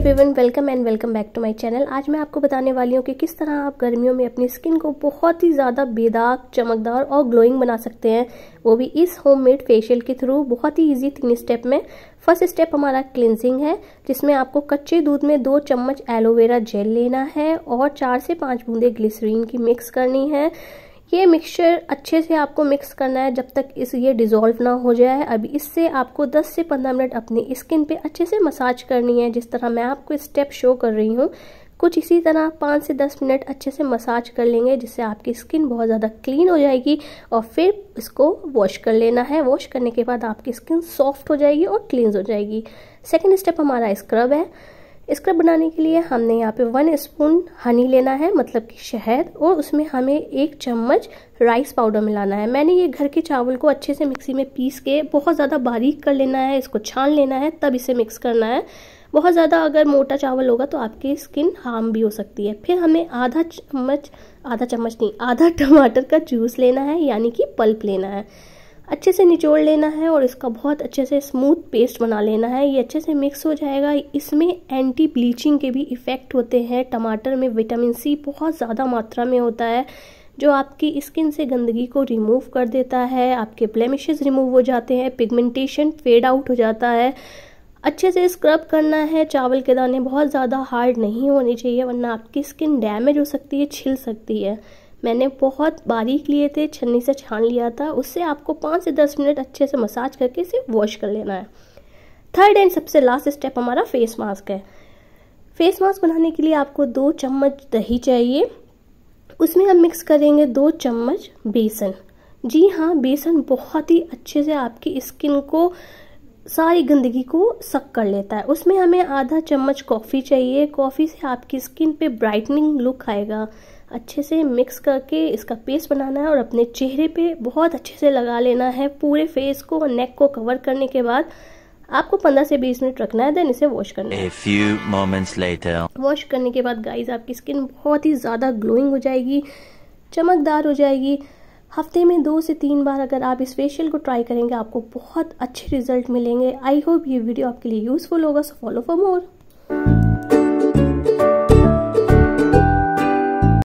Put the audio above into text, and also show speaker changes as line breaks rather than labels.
Everyone welcome and welcome back to my channel आज मैं आपको बताने वाली हूँ कि किस तरह आप गर्मियों में अपनी स्किन को बहुत ही ज़्यादा बेदाग चमकदार और ग्लोइंग बना सकते हैं वो भी इस होममेड फेशियल के थ्रू बहुत ही इजी तीन स्टेप में फर्स्ट स्टेप हमारा क्लिनजिंग है जिसमें आपको कच्चे दूध में दो चम्मच एलोवेरा जेल लेना है और चार से पाँच बूंदे ग्लिसरीन की मिक्स करनी है ये मिक्सचर अच्छे से आपको मिक्स करना है जब तक इस ये डिज़ोल्व ना हो जाए अभी इससे आपको 10 से 15 मिनट अपनी स्किन पे अच्छे से मसाज करनी है जिस तरह मैं आपको स्टेप शो कर रही हूँ कुछ इसी तरह पाँच से दस मिनट अच्छे से मसाज कर लेंगे जिससे आपकी स्किन बहुत ज़्यादा क्लीन हो जाएगी और फिर इसको वॉश कर लेना है वॉश करने के बाद आपकी स्किन सॉफ्ट हो जाएगी और क्लीन हो जाएगी सेकेंड स्टेप हमारा स्क्रब है स्क्रब बनाने के लिए हमने यहाँ पे वन स्पून हनी लेना है मतलब कि शहद और उसमें हमें एक चम्मच राइस पाउडर मिलाना है मैंने ये घर के चावल को अच्छे से मिक्सी में पीस के बहुत ज़्यादा बारीक कर लेना है इसको छान लेना है तब इसे मिक्स करना है बहुत ज़्यादा अगर मोटा चावल होगा तो आपकी स्किन हार्म भी हो सकती है फिर हमें आधा चम्मच आधा चम्मच नहीं आधा टमाटर का जूस लेना है यानी कि पल्प लेना है अच्छे से निचोड़ लेना है और इसका बहुत अच्छे से स्मूथ पेस्ट बना लेना है ये अच्छे से मिक्स हो जाएगा इसमें एंटी ब्लीचिंग के भी इफ़ेक्ट होते हैं टमाटर में विटामिन सी बहुत ज़्यादा मात्रा में होता है जो आपकी स्किन से गंदगी को रिमूव कर देता है आपके ब्लेमिशेस रिमूव हो जाते हैं पिगमेंटेशन फेड आउट हो जाता है अच्छे से स्क्रब करना है चावल के दाने बहुत ज़्यादा हार्ड नहीं होने चाहिए वरना आपकी स्किन डैमेज हो सकती है छिल सकती है मैंने बहुत बारीक लिए थे छन्नी से छान लिया था उससे आपको पाँच से दस मिनट अच्छे से मसाज करके इसे वॉश कर लेना है थर्ड एंड सबसे लास्ट स्टेप हमारा फेस मास्क है फेस मास्क बनाने के लिए आपको दो चम्मच दही चाहिए उसमें हम मिक्स करेंगे दो चम्मच बेसन जी हाँ बेसन बहुत ही अच्छे से आपकी स्किन को सारी गंदगी को सक कर लेता है उसमें हमें आधा चम्मच कॉफ़ी चाहिए कॉफ़ी से आपकी स्किन पे ब्राइटनिंग लुक आएगा अच्छे से मिक्स करके इसका पेस्ट बनाना है और अपने चेहरे पे बहुत अच्छे से लगा लेना है पूरे फेस को और नेक को कवर करने के बाद आपको 15 से 20 मिनट रखना है देन इसे वॉश करना है A few moments later. Wash करने के बाद गाइज आपकी स्किन बहुत ही ज़्यादा ग्लोइंग हो जाएगी चमकदार हो जाएगी हफ्ते में दो से तीन बार अगर आप इस फेशियल को ट्राई करेंगे आपको बहुत अच्छे रिजल्ट मिलेंगे आई होप ये वीडियो आपके लिए यूजफुल होगा सो फॉलो फॉर मोर